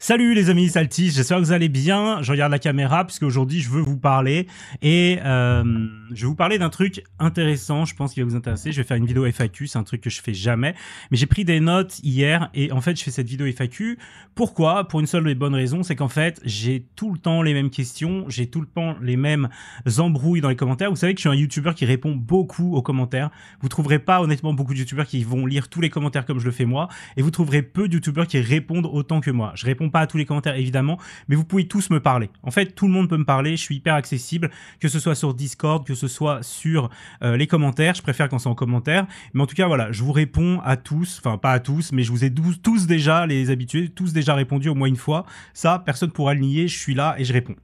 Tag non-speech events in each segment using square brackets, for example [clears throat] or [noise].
Salut les amis Saltis, j'espère que vous allez bien. Je regarde la caméra puisque aujourd'hui je veux vous parler et euh, je vais vous parler d'un truc intéressant, je pense qu'il va vous intéresser. Je vais faire une vidéo FAQ, c'est un truc que je fais jamais, mais j'ai pris des notes hier et en fait je fais cette vidéo FAQ. Pourquoi Pour une seule et bonne raison, c'est qu'en fait j'ai tout le temps les mêmes questions, j'ai tout le temps les mêmes embrouilles dans les commentaires. Vous savez que je suis un YouTubeur qui répond beaucoup aux commentaires. Vous trouverez pas honnêtement beaucoup de YouTubeurs qui vont lire tous les commentaires comme je le fais moi et vous trouverez peu de YouTubeurs qui répondent autant que moi. Je réponds pas à tous les commentaires évidemment, mais vous pouvez tous me parler. En fait, tout le monde peut me parler, je suis hyper accessible, que ce soit sur Discord, que ce soit sur euh, les commentaires, je préfère quand c'est en commentaire, mais en tout cas voilà, je vous réponds à tous, enfin pas à tous, mais je vous ai tous, tous déjà les habitués, tous déjà répondu au moins une fois. Ça, personne pourra le nier, je suis là et je réponds.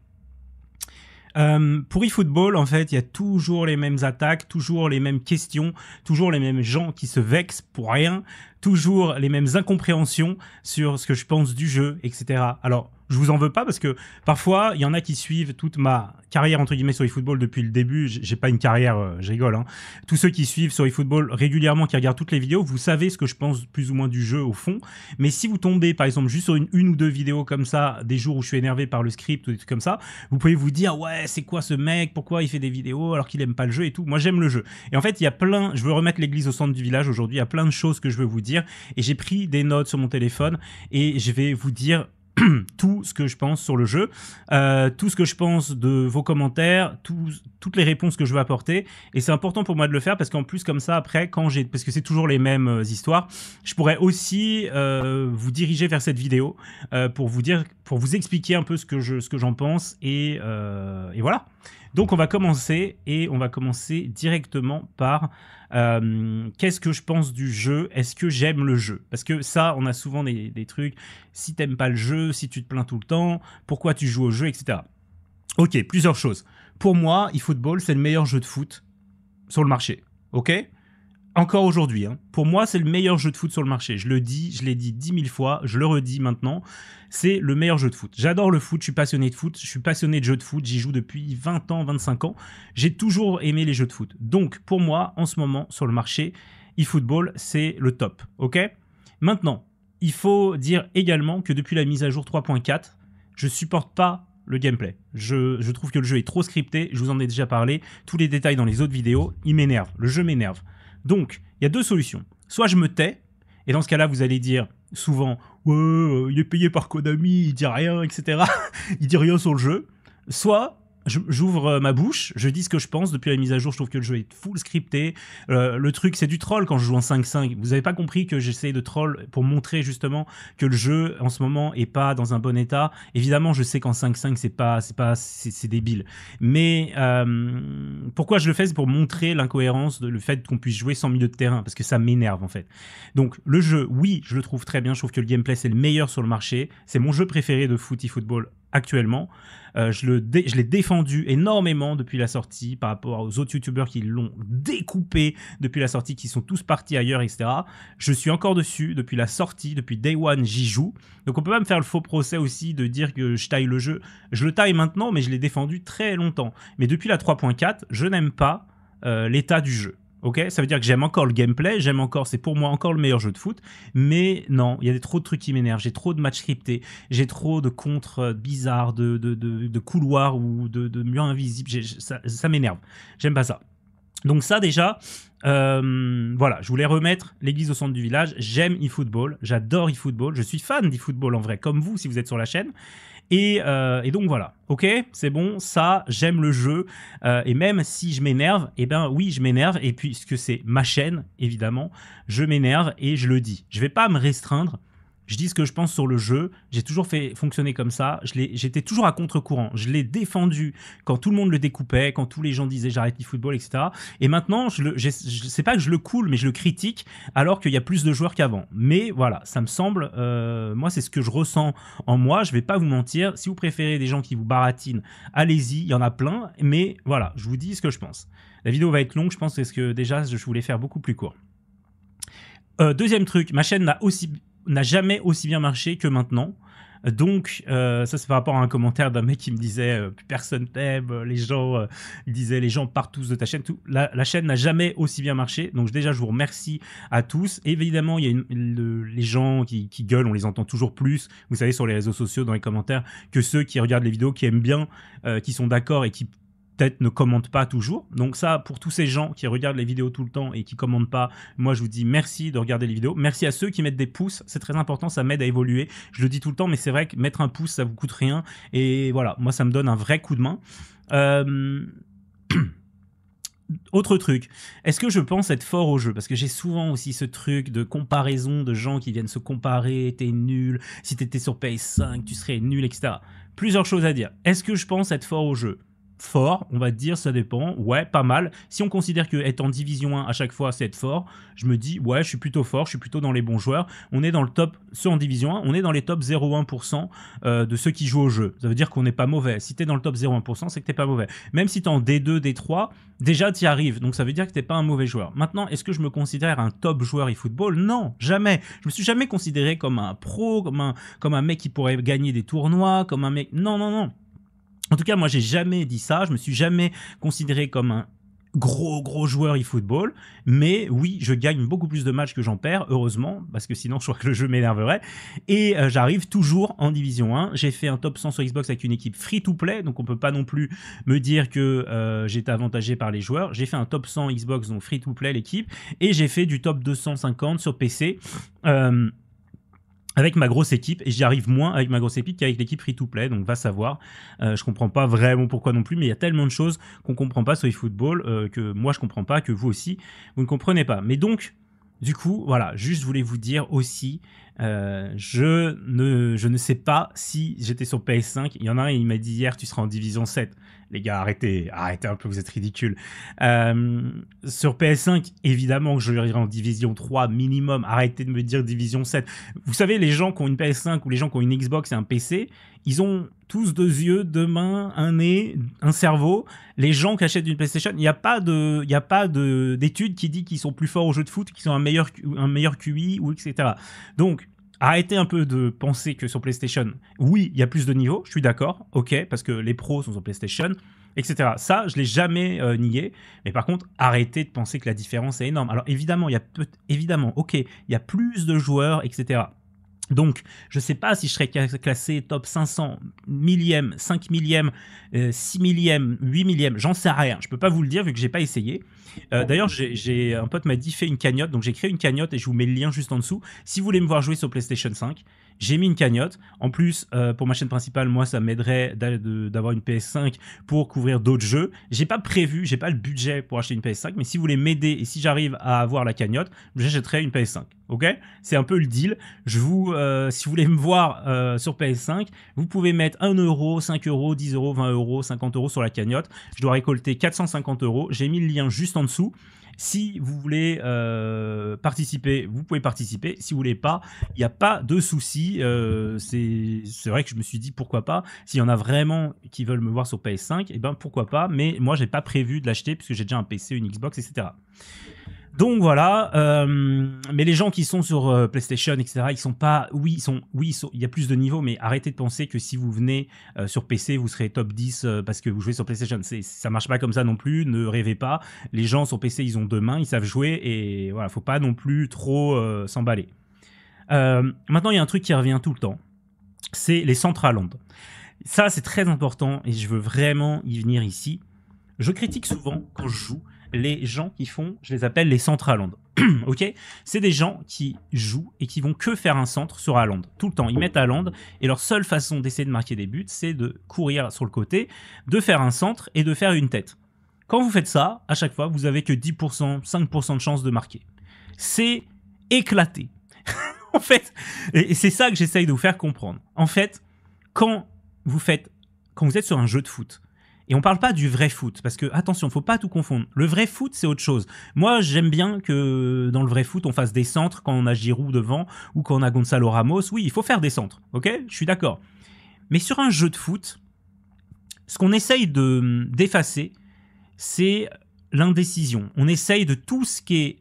Euh, pour eFootball, en fait, il y a toujours les mêmes attaques, toujours les mêmes questions, toujours les mêmes gens qui se vexent pour rien, toujours les mêmes incompréhensions sur ce que je pense du jeu, etc. Alors, je vous en veux pas parce que parfois, il y en a qui suivent toute ma carrière entre guillemets sur eFootball depuis le début. J'ai pas une carrière, euh, je rigole. Hein. Tous ceux qui suivent sur eFootball régulièrement, qui regardent toutes les vidéos, vous savez ce que je pense plus ou moins du jeu au fond. Mais si vous tombez par exemple juste sur une, ou deux vidéos comme ça, des jours où je suis énervé par le script ou des trucs comme ça, vous pouvez vous dire ouais, c'est quoi ce mec Pourquoi il fait des vidéos alors qu'il aime pas le jeu et tout Moi, j'aime le jeu. Et en fait, il y a plein. Je veux remettre l'église au centre du village aujourd'hui. Il y a plein de choses que je veux vous dire et j'ai pris des notes sur mon téléphone et je vais vous dire [clears throat] tout ce que je pense sur le jeu, euh, tout ce que je pense de vos commentaires, toutes les réponses que je vais apporter. Et c'est important pour moi de le faire parce qu'en plus comme ça après, quand j'ai, parce que c'est toujours les mêmes euh, histoires, je pourrais aussi euh, vous diriger vers cette vidéo pour vous dire, pour vous expliquer un peu ce que je, j'en pense et, et voilà. Donc on va commencer et on va commencer directement par euh, qu'est-ce que je pense du jeu Est-ce que j'aime le jeu Parce que ça, on a souvent des, des trucs, si t'aimes pas le jeu, si tu te plains tout le temps, pourquoi tu joues au jeu, etc. Ok, plusieurs choses. Pour moi, eFootball, c'est le meilleur jeu de foot sur le marché. Ok encore aujourd'hui. Hein. Pour moi, c'est le meilleur jeu de foot sur le marché. Je le dis, je l'ai dit dix mille fois, je le redis maintenant. C'est le meilleur jeu de foot. J'adore le foot, je suis passionné de foot, je suis passionné de jeux de foot, j'y joue depuis 20 ans, 25 ans. J'ai toujours aimé les jeux de foot. Donc, pour moi, en ce moment, sur le marché, eFootball, c'est le top. OK Maintenant, il faut dire également que depuis la mise à jour 3.4, je supporte pas le gameplay. Je, je trouve que le jeu est trop scripté, je vous en ai déjà parlé. Tous les détails dans les autres vidéos, il m'énerve. Le jeu m'énerve. Donc, il y a deux solutions. Soit je me tais, et dans ce cas-là, vous allez dire souvent Ouais, euh, il est payé par Konami, il dit rien, etc. [laughs] il dit rien sur le jeu. Soit J'ouvre euh, ma bouche, je dis ce que je pense. Depuis la mise à jour, je trouve que le jeu est full scripté. Euh, le truc, c'est du troll quand je joue en 5-5. Vous avez pas compris que j'essaye de troll pour montrer justement que le jeu en ce moment est pas dans un bon état. Évidemment, je sais qu'en 5-5, c'est pas, c'est pas, c'est débile. Mais euh, pourquoi je le fais, c'est pour montrer l'incohérence de le fait qu'on puisse jouer sans milieu de terrain parce que ça m'énerve en fait. Donc le jeu, oui, je le trouve très bien. Je trouve que le gameplay c'est le meilleur sur le marché. C'est mon jeu préféré de footy football actuellement. Euh, je l'ai défendu énormément depuis la sortie par rapport aux autres youtubeurs qui l'ont découpé depuis la sortie, qui sont tous partis ailleurs, etc. Je suis encore dessus depuis la sortie, depuis Day One, j'y joue. Donc on peut pas me faire le faux procès aussi de dire que je taille le jeu. Je le taille maintenant, mais je l'ai défendu très longtemps. Mais depuis la 3.4, je n'aime pas euh, l'état du jeu. Ok, ça veut dire que j'aime encore le gameplay, j'aime encore, c'est pour moi encore le meilleur jeu de foot, mais non, il y a des, trop de trucs qui m'énervent, j'ai trop de matchs scriptés, j'ai trop de contres euh, bizarres, de, de, de, couloirs ou de, murs invisibles, ça m'énerve, j'aime pas ça. Donc ça déjà, euh, voilà, je voulais remettre l'église au centre du village. J'aime eFootball, j'adore eFootball, je suis fan d'eFootball en vrai, comme vous si vous êtes sur la chaîne. Et, euh, donc voilà, ok, c'est bon, ça, j'aime le jeu. Euh, et même si je m'énerve, eh bien oui, je m'énerve. Et puisque c'est ma chaîne, évidemment, je m'énerve et je le dis. Je ne vais pas me restreindre je dis ce que je pense sur le jeu, j'ai toujours fait fonctionner comme ça, j'étais toujours à contre-courant, je l'ai défendu quand tout le monde le découpait, quand tous les gens disaient j'arrête le football, etc. Et maintenant, je ne sais pas que je le coule, mais je le critique alors qu'il y a plus de joueurs qu'avant. Mais voilà, ça me semble, euh, moi c'est ce que je ressens en moi, je ne vais pas vous mentir, si vous préférez des gens qui vous baratinent, allez-y, il y en a plein, mais voilà, je vous dis ce que je pense. La vidéo va être longue, je pense, parce que déjà je voulais faire beaucoup plus court. Euh, deuxième truc, ma chaîne n'a aussi n'a jamais aussi bien marché que maintenant. Donc, euh, ça c'est par rapport à un commentaire d'un mec qui me disait euh, personne t'aime, euh, les gens, les gens partent tous de ta chaîne. La, chaîne n'a jamais aussi bien marché. Donc déjà, je vous remercie à tous. Évidemment, il y a les gens qui, qui, gueulent, on les entend toujours plus. Vous savez sur les réseaux sociaux, dans les commentaires, que ceux qui regardent les vidéos, qui aiment bien, qui sont d'accord et qui peut-être ne commente pas toujours. Donc ça, pour tous ces gens qui regardent les vidéos tout le temps et qui commentent pas, moi je vous dis merci de regarder les vidéos. Merci à ceux qui mettent des pouces, c'est très important, ça m'aide à évoluer. Je le dis tout le temps, mais c'est vrai que mettre un pouce, ça vous coûte rien. Et voilà, moi ça me donne un vrai coup de main. Euh, [clears throat] autre truc, est-ce que je pense être fort au jeu Parce que j'ai souvent aussi ce truc de comparaison de gens qui viennent se comparer, t'es nul, si t'étais sur PS5, tu serais nul, etc. Plusieurs choses à dire. Est-ce que je pense être fort au jeu fort, on va dire, ça dépend. Ouais, pas mal. Si on considère que être en division 1 à chaque fois, c'est être fort, je me dis, ouais, je suis plutôt fort, je suis plutôt dans les bons joueurs. On est dans le top, ceux en division 1, on est dans les top 0,1% euh, de ceux qui jouent au jeu. Ça veut dire qu'on n'est pas mauvais. Si t'es dans le top 0,1%, c'est que t'es pas mauvais. Même si t'es en D2, D3, déjà t'y arrives. Donc ça veut dire que t'es pas un mauvais joueur. Maintenant, est-ce que je me considère un top joueur e-football Non, jamais. Je me suis jamais considéré comme un pro, comme un, comme un mec qui pourrait gagner des tournois, comme un mec. Non, non, non. En tout cas, moi, j'ai jamais dit ça. Je me suis jamais considéré comme un gros gros joueur e-football, mais oui, je gagne beaucoup plus de matchs que j'en perds, heureusement, parce que sinon je crois que le jeu m'énerverait. Et euh, j'arrive toujours en division 1. J'ai fait un top 100 sur Xbox avec une équipe free-to-play, donc on peut pas non plus me dire que euh, j'étais avantagé par les joueurs. J'ai fait un top 100 Xbox, donc free-to-play l'équipe, et j'ai fait du top 250 sur PC. Euh, avec ma grosse équipe et j'y arrive moins avec ma grosse équipe qu'avec l'équipe free to play donc va savoir Je euh, je comprends pas vraiment pourquoi non plus mais il y a tellement de choses qu'on comprend pas sur eFootball euh, que moi je comprends pas que vous aussi vous ne comprenez pas mais donc du coup, voilà, juste je voulais vous dire aussi, euh, je, ne, je ne sais pas si j'étais sur PS5. Il y en a un, il m'a dit hier, tu seras en division 7. Les gars, arrêtez, arrêtez un peu, vous êtes ridicules. Euh, sur PS5, évidemment que je irai en division 3 minimum. Arrêtez de me dire division 7. Vous savez, les gens qui ont une PS5 ou les gens qui ont une Xbox et un PC, ils ont tous deux yeux, deux mains, un nez, un cerveau. Les gens qui achètent une PlayStation, il n'y a pas de, il a pas de d'études qui dit qu'ils sont plus forts au jeu de foot, qu'ils ont un meilleur, un meilleur QI ou etc. Donc Arrêtez un peu de penser que sur PlayStation, oui, il y a plus de niveaux, je suis d'accord, ok, parce que les pros sont sur PlayStation, etc. Ça, je l'ai jamais euh, nié. Mais par contre, arrêtez de penser que la différence est énorme. Alors évidemment, il y a évidemment, ok, il y a plus de joueurs, etc. Donc, je ne sais pas si je serais classé top 500, millième, 5 millième, 6 euh, millième, 8 millième, j'en sais rien. Je ne peux pas vous le dire vu que j'ai pas essayé. Euh, d'ailleurs, j'ai un pote m'a dit fait une cagnotte, donc j'ai créé une cagnotte et je vous mets le lien juste en dessous. Si vous voulez me voir jouer sur PlayStation 5, j'ai mis une cagnotte. En plus, euh, pour ma chaîne principale, moi, ça m'aiderait d'avoir une PS5 pour couvrir d'autres jeux. J'ai pas prévu, j'ai pas le budget pour acheter une PS5, mais si vous voulez m'aider et si j'arrive à avoir la cagnotte, j'achèterai une PS5. Ok C'est un peu le deal. Je vous, euh, si vous voulez me voir euh, sur PS5, vous pouvez mettre 1 euro, 5 euros, 10 euros, 20 euros, 50 euros sur la cagnotte. Je dois récolter 450 euros. J'ai mis le lien juste en dessous. Si vous voulez euh, participer, vous pouvez participer. Si vous voulez pas, il n'y a pas de souci. Euh, c'est vrai que je me suis dit pourquoi pas. S'il y en a vraiment qui veulent me voir sur PS5, eh ben pourquoi pas. Mais moi, je n'ai pas prévu de l'acheter puisque j'ai déjà un PC, une Xbox, etc. Donc voilà, euh, mais les gens qui sont sur euh, PlayStation, etc., ils sont pas, oui, ils sont, oui, il y a plus de niveaux, mais arrêtez de penser que si vous venez euh, sur PC, vous serez top 10 parce que vous jouez sur PlayStation. Ça marche pas comme ça non plus, ne rêvez pas. Les gens sur PC, ils ont deux mains, ils savent jouer et voilà, faut pas non plus trop s'emballer. maintenant, il y a un truc qui revient tout le temps, c'est les ondes. Ça, c'est très important et je veux vraiment y venir ici. Je critique souvent quand je joue les gens qui font, je les appelle les centres à Londres. [clears throat] ok C'est des gens qui jouent et qui vont que faire un centre sur Haaland. Tout le temps, ils mettent à Haaland et leur seule façon d'essayer de marquer des buts, c'est de courir sur le côté, de faire un centre et de faire une tête. Quand vous faites ça, à chaque fois, vous avez que 10%, 5% de chance de marquer. C'est éclaté. [laughs] en fait, et c'est ça que j'essaye de vous faire comprendre. En fait, quand vous faites, quand vous êtes sur un jeu de foot, et on parle pas du vrai foot, parce que attention, faut pas tout confondre. Le vrai foot, c'est autre chose. Moi, j'aime bien que dans le vrai foot, on fasse des centres quand on a Giroud devant ou quand on a Gonzalo Ramos. Oui, il faut faire des centres, ok Je suis d'accord. Mais sur un jeu de foot, ce qu'on essaye de d'effacer, c'est l'indécision. On essaye de tout ce qui est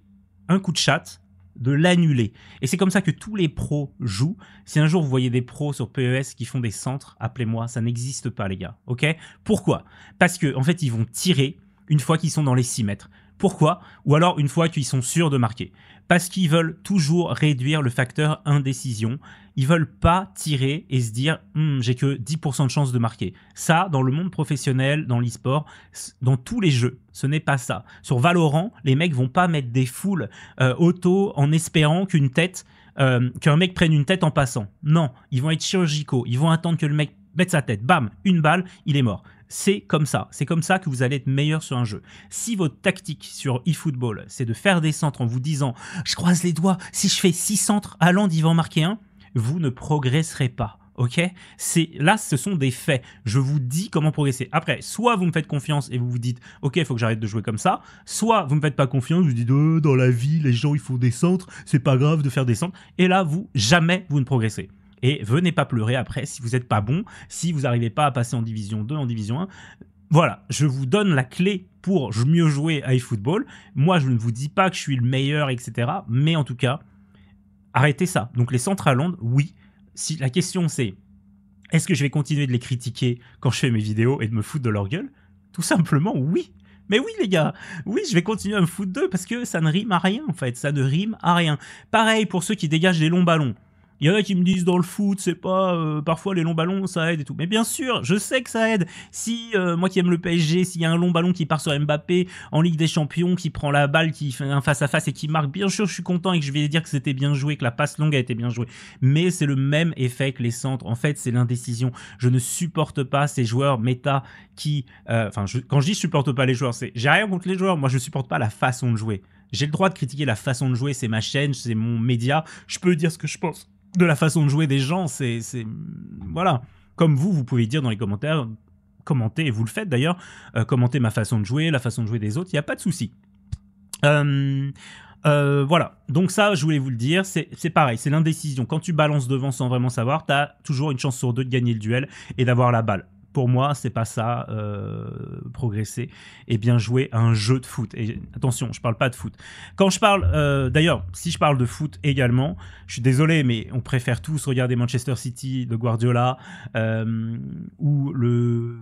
un coup de chatte, de l'annuler. Et c'est comme ça que tous les pros jouent. Si un jour vous voyez des pros sur PES qui font des centres, appelez-moi, ça n'existe pas les gars, ok Pourquoi Parce que en fait ils vont tirer une fois qu'ils sont dans les 6 mètres. Pourquoi Ou alors une fois qu'ils sont sûrs de marquer. Parce qu'ils veulent toujours réduire le facteur indécision ils veulent pas tirer et se dire hum, j'ai que 10% de chance de marquer. Ça, dans le monde professionnel, dans l'e-sport, dans tous les jeux, ce n'est pas ça. Sur Valorant, les mecs vont pas mettre des foules euh, auto en espérant qu'une tête, euh, qu'un mec prenne une tête en passant. Non, ils vont être chirurgicaux, ils vont attendre que le mec mette sa tête, bam, une balle, il est mort. C'est comme ça. C'est comme ça que vous allez être meilleur sur un jeu. Si votre tactique sur e-football, c'est de faire des centres en vous disant je croise les doigts, si je fais 6 centres, Allende, il va en marquer un, vous ne progresserez pas. Ok, c'est là, ce sont des faits. Je vous dis comment progresser. Après, soit vous me faites confiance et vous vous dites, ok, il faut que j'arrête de jouer comme ça. Soit vous me faites pas confiance, vous vous dites, oh, dans la vie, les gens ils font des centres, c'est pas grave de faire des centres. Et là, vous jamais vous ne progressez. Et venez pas pleurer après si vous n'êtes pas bon, si vous n'arrivez pas à passer en division 2, en division 1. Voilà, je vous donne la clé pour mieux jouer à eFootball. Moi, je ne vous dis pas que je suis le meilleur, etc. Mais en tout cas, arrêtez ça. Donc les Londres, oui. Si la question c'est est-ce que je vais continuer de les critiquer quand je fais mes vidéos et de me foutre de leur gueule Tout simplement, oui. Mais oui les gars, oui je vais continuer à me foutre d'eux parce que ça ne rime à rien en fait, ça ne rime à rien. Pareil pour ceux qui dégagent des longs ballons. Il y en a qui me disent dans le foot, c'est pas euh, parfois les longs ballons, ça aide et tout. Mais bien sûr, je sais que ça aide. Si euh, moi qui aime le PSG, s'il y a un long ballon qui part sur Mbappé en Ligue des Champions, qui prend la balle, qui fait un face à face et qui marque, bien sûr, je suis content et que je vais dire que c'était bien joué, que la passe longue a été bien jouée. Mais c'est le même effet que les centres. En fait, c'est l'indécision. Je ne supporte pas ces joueurs méta qui, euh, enfin, quand je dis je supporte pas les joueurs, c'est j'ai rien contre les joueurs. Moi, je supporte pas la façon de jouer. J'ai le droit de critiquer la façon de jouer, c'est ma chaîne, c'est mon média, je peux dire ce que je pense de la façon de jouer des gens, c'est voilà. Comme vous, vous pouvez dire dans les commentaires, commentez, et vous le faites d'ailleurs, commenter euh, commentez ma façon de jouer, la façon de jouer des autres, il n'y a pas de souci. Euh, euh, voilà, donc ça, je voulais vous le dire, c'est pareil, c'est l'indécision. Quand tu balances devant sans vraiment savoir, tu as toujours une chance sur deux de gagner le duel et d'avoir la balle pour moi, c'est pas ça euh, progresser et bien jouer à un jeu de foot. Et attention, je parle pas de foot. Quand je parle, euh, d'ailleurs, si je parle de foot également, je suis désolé, mais on préfère tous regarder Manchester City de Guardiola euh, ou le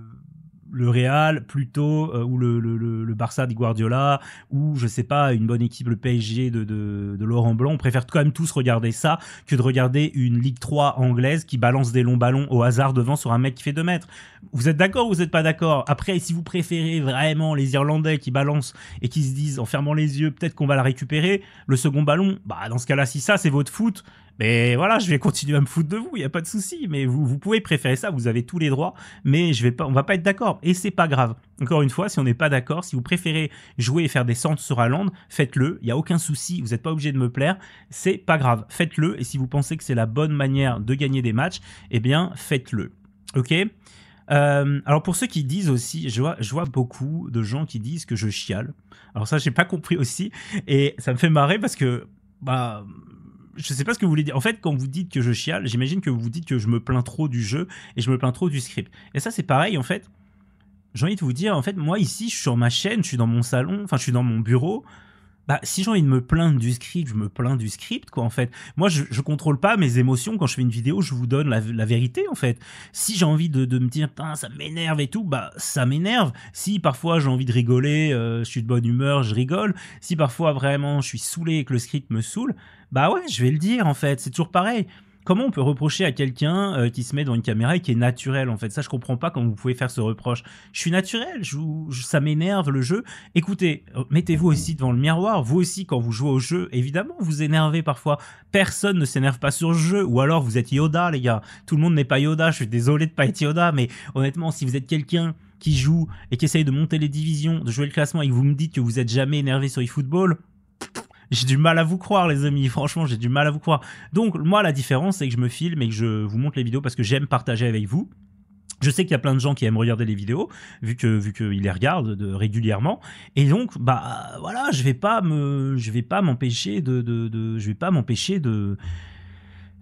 le Real plutôt euh, ou le, Barça de Guardiola ou je sais pas une bonne équipe le PSG de, Laurent Blanc on préfère quand même tous regarder ça que de regarder une Ligue 3 anglaise qui balance des longs ballons au hasard devant sur un mec qui fait 2 mètres vous êtes d'accord ou vous n'êtes pas d'accord après si vous préférez vraiment les Irlandais qui balancent et qui se disent en fermant les yeux peut-être qu'on va la récupérer le second ballon bah dans ce cas là si ça c'est votre foot mais voilà, je vais continuer à me foutre de vous, il n'y a pas de souci, mais vous, pouvez préférer ça, vous avez tous les droits, mais je vais pas, on va pas être d'accord, et c'est pas grave. Encore une fois, si on n'est pas d'accord, si vous préférez jouer et faire des centres sur Aland, faites-le, il n'y a aucun souci, vous n'êtes pas obligé de me plaire, c'est pas grave, faites-le, et si vous pensez que c'est la bonne manière de gagner des matchs, eh bien, faites-le. Ok euh, alors pour ceux qui disent aussi, je vois, je vois, beaucoup de gens qui disent que je chiale. Alors ça, j'ai pas compris aussi, et ça me fait marrer parce que bah je sais pas ce que vous voulez dire. En fait, quand vous dites que je chiale, j'imagine que vous dites que je me plains trop du jeu et je me plains trop du script. Et ça, c'est pareil, en fait. J'ai envie de vous dire, en fait, moi ici, je suis sur ma chaîne, je suis dans mon salon, enfin, je suis dans mon bureau. Bah, si j'ai envie de me plaindre du script, je me plains du script, quoi, en fait. Moi, je, je contrôle pas mes émotions quand je fais une vidéo, je vous donne la, vérité, en fait. Si j'ai envie de, me dire, putain, ça m'énerve et tout, bah, ça m'énerve. Si parfois j'ai envie de rigoler, euh, je suis de bonne humeur, je rigole. Si parfois vraiment je suis saoulé et que le script me saoule, bah ouais, je vais le dire, en fait. C'est toujours pareil comment on peut reprocher à quelqu'un euh, qui se met dans une caméra et qui est naturel en fait Ça, je comprends pas comment vous pouvez faire ce reproche. Je suis naturel, ça m'énerve le jeu. Écoutez, mettez-vous aussi devant le miroir. Vous aussi, quand vous jouez au jeu, évidemment, vous énervez parfois. Personne ne s'énerve pas sur le jeu. Ou alors, vous êtes Yoda, les gars. Tout le monde n'est pas Yoda. Je suis désolé de pas être Yoda, mais honnêtement, si vous êtes quelqu'un qui joue et qui essaye de monter les divisions, de jouer le classement et que vous me dites que vous êtes jamais énervé sur eFootball, j'ai du mal à vous croire, les amis. [laughs] Franchement, j'ai du mal à vous croire. Donc, moi, la différence, c'est que je me filme et que je vous montre les vidéos parce que j'aime partager avec vous. Je sais qu'il y a plein de gens qui aiment regarder les vidéos, vu que vu qu'ils les regardent régulièrement, et donc bah voilà, je vais pas me, je vais pas m'empêcher de, je vais pas m'empêcher de,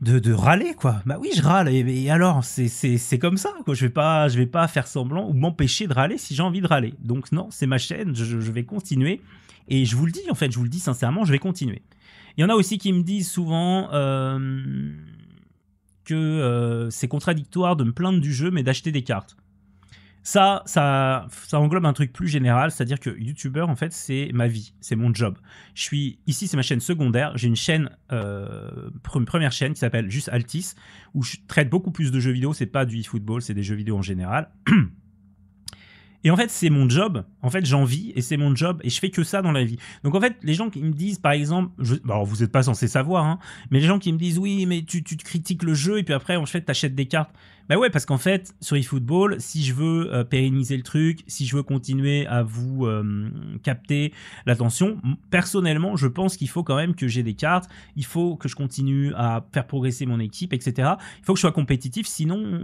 de, râler quoi. Bah oui, je râle et, alors c'est comme ça Je vais pas je vais pas faire semblant ou m'empêcher de râler si j'ai envie de râler. Donc non, c'est ma chaîne, je, je, vais continuer et je vous le dis, en fait, je vous le dis sincèrement, je vais continuer. Il y en a aussi qui me disent souvent euh, que euh, c'est contradictoire de me plaindre du jeu, mais d'acheter des cartes. Ça, ça, ça englobe un truc plus général, c'est-à-dire que youtubeur, en fait, c'est ma vie, c'est mon job. Je suis ici, c'est ma chaîne secondaire. J'ai une chaîne, euh, première chaîne qui s'appelle juste Altis, où je traite beaucoup plus de jeux vidéo. C'est pas du e-football, c'est des jeux vidéo en général. [clears throat] Et en fait, c'est mon job. En fait, j'en vis et c'est mon job et je fais que ça dans la vie. Donc en fait, les gens qui me disent, par exemple, je... vous n'êtes pas censé savoir, hein, mais les gens qui me disent, oui, mais tu, tu critiques le jeu et puis après, en fait, tu achètes des cartes. Ben ouais, parce qu'en fait, sur eFootball, si je veux euh, pérenniser le truc, si je veux continuer à vous euh, capter l'attention, personnellement, je pense qu'il faut quand même que j'ai des cartes, il faut que je continue à faire progresser mon équipe, etc. Il faut que je sois compétitif, sinon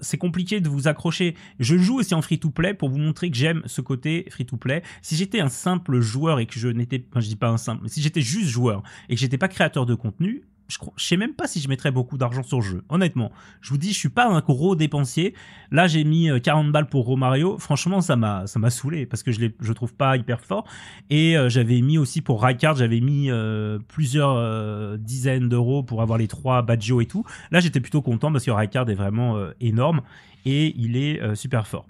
c'est compliqué de vous accrocher. Je joue aussi en free-to-play pour vous montrer que j'aime ce côté free-to-play. Si j'étais un simple joueur et que je n'étais, je dis pas un simple, mais si j'étais juste joueur et que j'étais pas créateur de contenu, je, ne sais même pas si je mettrais beaucoup d'argent sur le jeu, honnêtement. Je vous dis, je ne suis pas un gros dépensier. Là, j'ai mis 40 euh, balles pour Romario. Franchement, ça m'a, ça m'a saoulé parce que je je trouve pas hyper fort. Et euh, j'avais mis aussi pour Rycard. j'avais mis euh, plusieurs dizaines d'euros pour avoir les trois Baggio et tout. Là, j'étais plutôt content parce que Rikard est vraiment énorme et il est super fort.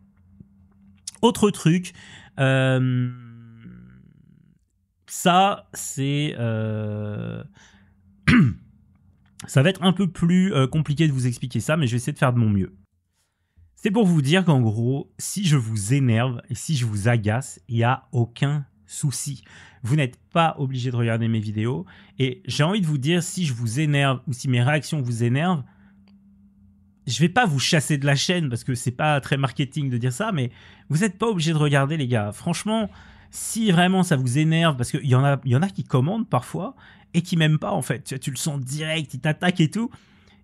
Autre truc, ça, c'est [clears throat] Ça va être un peu plus euh, compliqué de vous expliquer ça, mais je vais essayer de faire de mon mieux. C'est pour vous dire qu'en gros, si je vous énerve et si je vous agace, il n'y a aucun souci. Vous n'êtes pas obligé de regarder mes vidéos. Et j'ai envie de vous dire, si je vous énerve ou si mes réactions vous énervent, je vais pas vous chasser de la chaîne parce que c'est pas très marketing de dire ça, mais vous n'êtes pas obligé de regarder les gars. Franchement, si vraiment ça vous énerve, parce qu'il y en a, il y en a qui commandent parfois et qui m'aime pas en fait. Tu, le sens direct, Il t'attaque et tout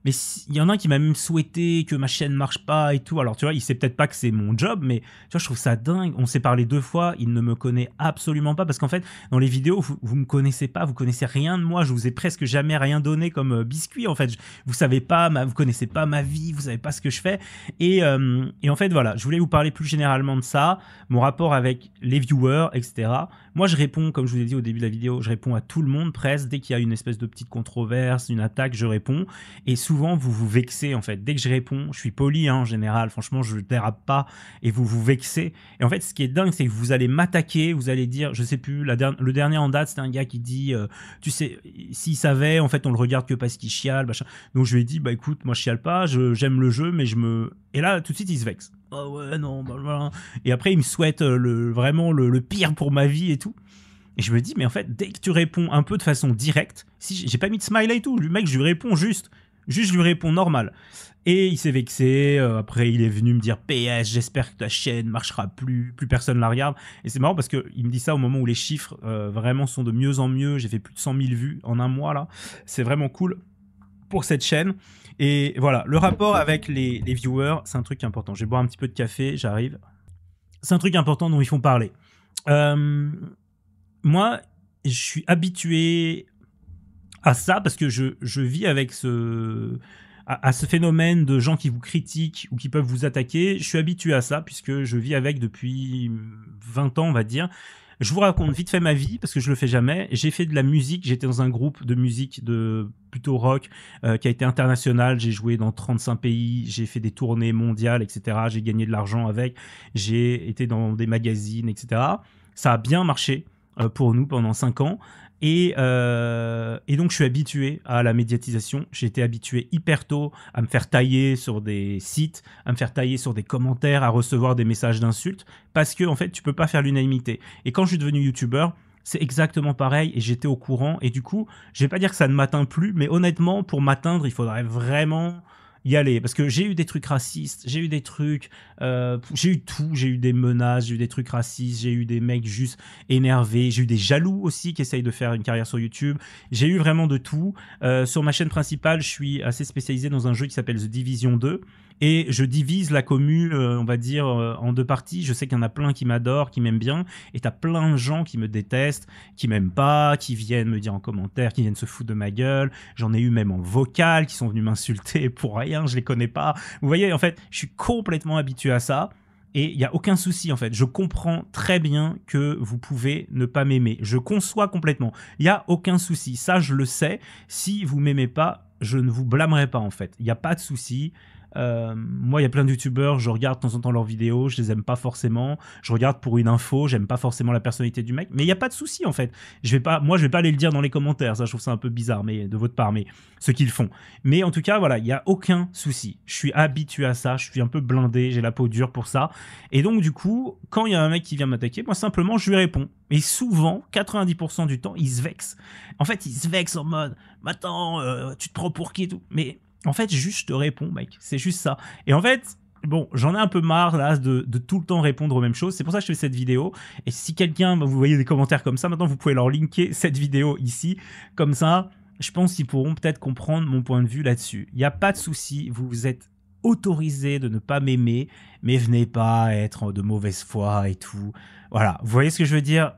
mais il y en a un qui m'a même souhaité que ma chaîne marche pas et tout. Alors, tu vois, il sait peut-être pas que c'est mon job, mais tu vois, je trouve ça dingue. On s'est parlé deux fois, il ne me connaît absolument pas parce qu'en fait, dans les vidéos, vous, ne me connaissez pas, vous connaissez rien de moi. Je vous ai presque jamais rien donné comme euh, biscuit, en fait. vous savez pas, vous connaissez pas ma vie, vous savez pas ce que je fais. Et, euh, et en fait, voilà, je voulais vous parler plus généralement de ça, mon rapport avec les viewers, etc. Moi, je réponds, comme je vous ai dit au début de la vidéo, je réponds à tout le monde presque. Dès qu'il y a une espèce de petite controverse, une attaque, je réponds. Et souvent, souvent vous vous vexez en fait. Dès que je réponds, je suis poli hein, en général, franchement je dérape pas et vous vous vexez. Et en fait ce qui est dingue c'est que vous allez m'attaquer, vous allez dire, je sais plus, la le dernier en date c'était un gars qui dit, euh, tu sais, s'il savait en fait on le regarde que parce qu'il chiale, machin. Donc je lui ai dit, bah écoute, moi je chiale pas, j'aime le jeu mais je me... Et là tout de suite il se vexe. Oh ouais non, bah, Et après il me souhaite euh, le, vraiment le, pire pour ma vie et tout. Et je me dis, mais en fait, dès que tu réponds un peu de façon directe, si j'ai pas mis de smiley et tout, le mec, je lui réponds juste. Juste, je lui réponds normal. Et il s'est vexé. Euh, après, il est venu me dire PS, j'espère que ta chaîne marchera plus, plus personne la regarde. Et c'est marrant parce que il me dit ça au moment où les chiffres euh, vraiment sont de mieux en mieux. J'ai fait plus de 100 000 vues en un mois là. C'est vraiment cool pour cette chaîne. Et voilà, le rapport avec les, les viewers, c'est un truc important. Je vais boire un petit peu de café, j'arrive. C'est un truc important dont ils font parler. Euh, moi, je suis habitué à ça parce que je, vis avec ce à, ce phénomène de gens qui vous critiquent ou qui peuvent vous attaquer. Je suis habitué à ça puisque je vis avec depuis 20 ans, on va dire. Je vous raconte vite fait ma vie parce que je le fais jamais. J'ai fait de la musique, j'étais dans un groupe de musique de plutôt rock euh, qui a été international, j'ai joué dans 35 pays, j'ai fait des tournées mondiales, etc. J'ai gagné de l'argent avec, j'ai été dans des magazines, etc. Ça a bien marché euh, pour nous pendant 5 ans. Euh, et, donc, je suis habitué à la médiatisation. J'ai été habitué hyper tôt à me faire tailler sur des sites, à me faire tailler sur des commentaires, à recevoir des messages d'insultes, parce que, en fait, tu peux pas faire l'unanimité. Et quand je suis devenu youtubeur, c'est exactement pareil et j'étais au courant. Et du coup, je vais pas dire que ça ne m'atteint plus, mais honnêtement, pour m'atteindre, il faudrait vraiment y aller. Parce que j'ai eu des trucs racistes, j'ai eu des trucs, euh, j'ai eu tout, j'ai eu des menaces, j'ai eu des trucs racistes, j'ai eu des mecs juste énervés, j'ai eu des jaloux aussi qui essayent de faire une carrière sur YouTube. J'ai eu vraiment de tout. Euh, sur ma chaîne principale, je suis assez spécialisé dans un jeu qui s'appelle The Division 2 et je divise la commune, euh, on va dire, euh, en deux parties. Je sais qu'il y en a plein qui m'adorent, qui m'aiment bien, et as plein de gens qui me détestent, qui m'aiment pas, qui viennent me dire en commentaire, qui viennent se foutre de ma gueule. J'en ai eu même en vocal, qui sont venus m'insulter [laughs] pour rien, je les connais pas. Vous voyez, en fait, je suis complètement habitué à ça. Et il n'y a aucun souci en fait. Je comprends très bien que vous pouvez ne pas m'aimer. Je conçois complètement. Il n'y a aucun souci. Ça, je le sais. Si vous ne m'aimez pas, je ne vous blâmerai pas en fait. Il n'y a pas de souci. Euh, moi, il y a plein de youtubeurs, je regarde de temps en temps leurs vidéos, je les aime pas forcément. Je regarde pour une info, j'aime pas forcément la personnalité du mec. Mais il n'y a pas de souci en fait. Je vais pas, moi, je vais pas aller le dire dans les commentaires. Ça, je trouve ça un peu bizarre, mais de votre part, mais ce qu'ils font. Mais en tout cas, voilà, il y a aucun souci. Je suis habitué à ça. Je suis un peu blindé. J'ai la peau dure pour ça. Et donc, du coup, quand il y a un mec qui vient m'attaquer, moi, simplement, je lui réponds. Et souvent, 90% du temps, il se vexe. En fait, il se vexe en mode, Mais attends, euh, tu te prends pour qui et tout. Mais en fait, juste te réponds, mec. C'est juste ça. Et en fait, bon, j'en ai un peu marre là de, tout le temps répondre aux mêmes choses. C'est pour ça que je fais cette vidéo. Et si quelqu'un, bah, vous voyez des commentaires comme ça, maintenant vous pouvez leur linker cette vidéo ici. Comme ça, je pense qu'ils pourront peut-être comprendre mon point de vue là-dessus. Il n'y a pas de souci, vous êtes autorisé de ne pas m'aimer, mais venez pas être de mauvaise foi et tout. Voilà, vous voyez ce que je veux dire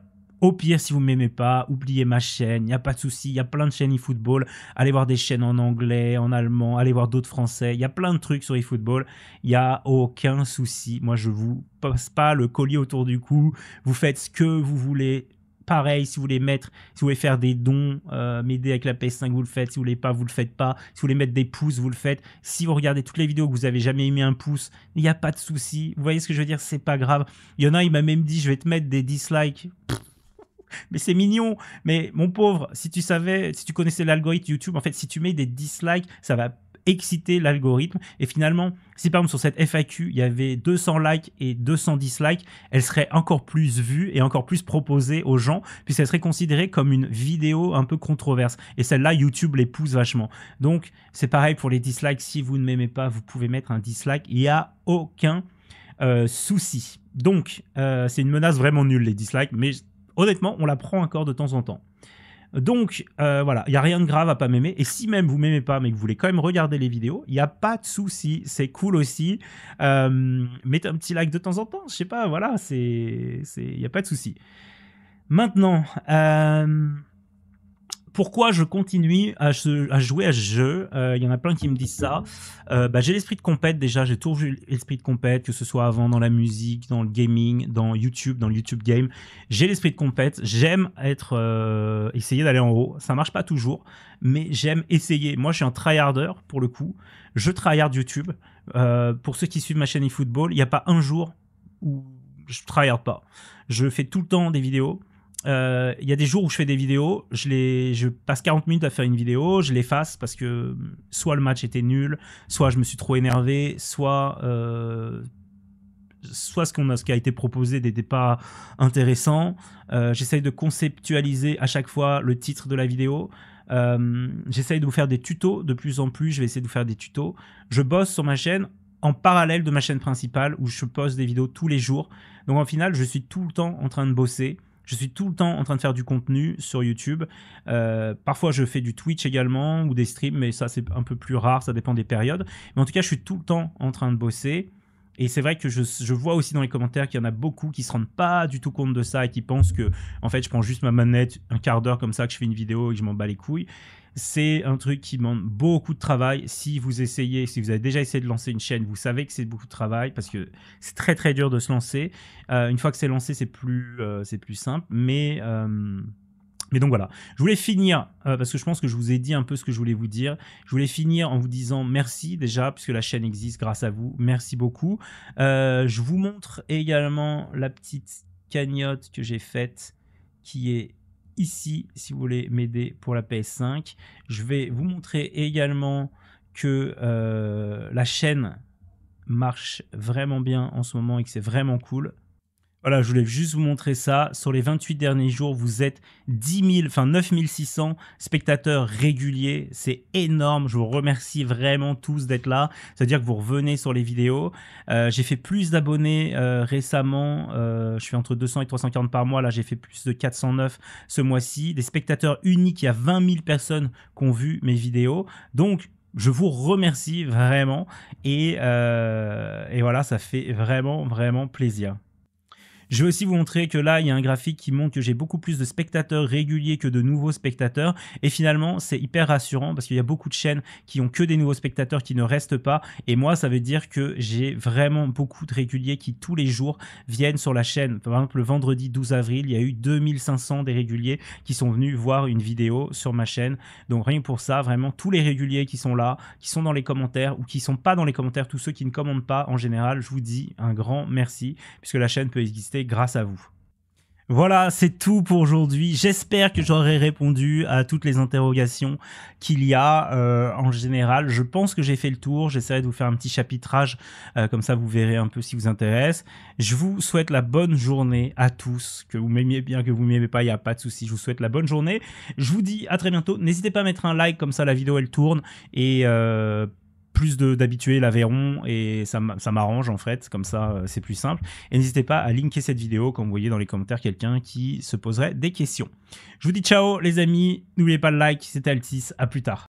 au pire, si vous m'aimez pas, oubliez ma chaîne, il n'y a pas de souci, il y a plein de chaînes eFootball. Allez voir des chaînes en anglais, en allemand, allez voir d'autres français, il y a plein de trucs sur eFootball. Il n'y a aucun souci. Moi, je vous passe pas le collier autour du cou. Vous faites ce que vous voulez pareil, si vous voulez mettre, si vous voulez faire des dons, euh, m'aider avec la PS5, vous le faites. Si vous voulez pas, vous le faites pas. Si vous voulez mettre des pouces, vous le faites. Si vous regardez toutes les vidéos que vous n'avez jamais mis un pouce, il n'y a pas de souci. Vous voyez ce que je veux dire C'est pas grave. Il y en a, il m'a même dit, je vais te mettre des dislikes mais c'est mignon. Mais mon pauvre, si tu savais, si tu connaissais l'algorithme YouTube, en fait, si tu mets des dislikes, ça va exciter l'algorithme. Et finalement, si par exemple sur cette FAQ, il y avait 200 likes et 200 dislikes, elle serait encore plus vue et encore plus proposée aux gens, puisqu'elle serait considérée comme une vidéo un peu controverse. Et celle-là, YouTube les pousse vachement. Donc, c'est pareil pour les dislikes. Si vous ne m'aimez pas, vous pouvez mettre un dislike. Il n'y a aucun euh, souci. Donc, euh, c'est une menace vraiment nulle, les dislikes, mais honnêtement, on la prend encore de temps en temps. Donc euh, voilà, il n'y a rien de grave à pas m'aimer. Et si même vous m'aimez pas, mais que vous voulez quand même regarder les vidéos, il n'y a pas de souci, c'est cool aussi. Euh, mettez un petit like de temps en temps, je sais pas, voilà, c'est, il n'y a pas de souci. Maintenant, euh, pourquoi je continue à, jouer à ce jeu euh, Il y en a plein qui me disent ça. Euh, bah, j'ai l'esprit de compète déjà, j'ai toujours eu l'esprit de compète, que ce soit avant dans la musique, dans le gaming, dans YouTube, dans le YouTube game. J'ai l'esprit de compète, j'aime être euh, essayer d'aller en haut. Ça marche pas toujours, mais j'aime essayer. Moi, je suis un tryharder pour le coup. Je tryhard YouTube. pour ceux qui suivent ma chaîne eFootball, il n'y a pas un jour où je tryhard pas. Je fais tout le temps des vidéos. Euh, il y a des jours où je fais des vidéos, je, passe 40 minutes à faire une vidéo, je l'efface parce que euh, soit le match était nul, soit je me suis trop énervé, soit, euh, soit ce, qu'on a, ce qui a été proposé des pas intéressant. J'essaye de conceptualiser à chaque fois le titre de la vidéo. J'essaye de vous faire des tutos de plus en plus, je vais essayer de vous faire des tutos. Je bosse sur ma chaîne en parallèle de ma chaîne principale où je poste des vidéos tous les jours. Donc en final, je suis tout le temps en train de bosser. Je suis tout le temps en train de faire du contenu sur YouTube. Euh, parfois, je fais du Twitch également ou des streams, mais ça, c'est un peu plus rare, ça dépend des périodes. Mais en tout cas, je suis tout le temps en train de bosser. Et c'est vrai que je, vois aussi dans les commentaires qu'il y en a beaucoup qui se rendent pas du tout compte de ça et qui pensent que, en fait, je prends juste ma manette un quart d'heure comme ça, que je fais une vidéo et que je m'en bats les couilles. C'est un truc qui demande beaucoup de travail. Si vous essayez, si vous avez déjà essayé de lancer une chaîne, vous savez que c'est beaucoup de travail parce que c'est très très dur de se lancer. Euh, une fois que c'est lancé, c'est plus, euh, plus simple. Mais. Euh, mais donc voilà, je voulais finir, euh, parce que je pense que je vous ai dit un peu ce que je voulais vous dire, je voulais finir en vous disant merci déjà, puisque la chaîne existe grâce à vous, merci beaucoup. Euh, je vous montre également la petite cagnotte que j'ai faite, qui est ici, si vous voulez m'aider pour la PS5. Je vais vous montrer également que euh, la chaîne marche vraiment bien en ce moment et que c'est vraiment cool. Voilà, je voulais juste vous montrer ça. Sur les 28 derniers jours, vous êtes 9600 enfin spectateurs réguliers. C'est énorme. Je vous remercie vraiment tous d'être là. C'est-à-dire que vous revenez sur les vidéos. Euh, j'ai fait plus d'abonnés euh, récemment. Euh, je fais entre 200 et 340 par mois. Là, j'ai fait plus de 409 ce mois-ci. Des spectateurs uniques. Il y a 20 000 personnes qui ont vu mes vidéos. Donc, je vous remercie vraiment. Et, et voilà, ça fait vraiment, vraiment plaisir. Je vais aussi vous montrer que là, il y a un graphique qui montre que j'ai beaucoup plus de spectateurs réguliers que de nouveaux spectateurs. Et finalement, c'est hyper rassurant parce qu'il y a beaucoup de chaînes qui ont que des nouveaux spectateurs qui ne restent pas. Et moi, ça veut dire que j'ai vraiment beaucoup de réguliers qui tous les jours viennent sur la chaîne. Par exemple, le vendredi 12 avril, il y a eu 2500 des réguliers qui sont venus voir une vidéo sur ma chaîne. Donc rien que pour ça, vraiment tous les réguliers qui sont là, qui sont dans les commentaires ou qui sont pas dans les commentaires, tous ceux qui ne commandent pas en général, je vous dis un grand merci puisque la chaîne peut exister grâce à vous. Voilà, c'est tout pour aujourd'hui. J'espère que j'aurai répondu à toutes les interrogations qu'il y a euh, en général. Je pense que j'ai fait le tour. J'essaierai de vous faire un petit chapitrage, euh, comme ça vous verrez un peu si vous intéresse. Je vous souhaite la bonne journée à tous. Que vous m'aimiez bien, que vous m'aimez pas, il n'y a pas de souci. Je vous souhaite la bonne journée. Je vous dis à très bientôt. N'hésitez pas à mettre un like, comme ça la vidéo elle tourne. Et... Euh, plus d'habituer l'Aveyron et ça, m'arrange en fait, comme ça euh, c'est plus simple. Et n'hésitez pas à linker cette vidéo quand vous voyez dans les commentaires quelqu'un qui se poserait des questions. Je vous dis ciao les amis, n'oubliez pas le like, c'était Altis, à plus tard.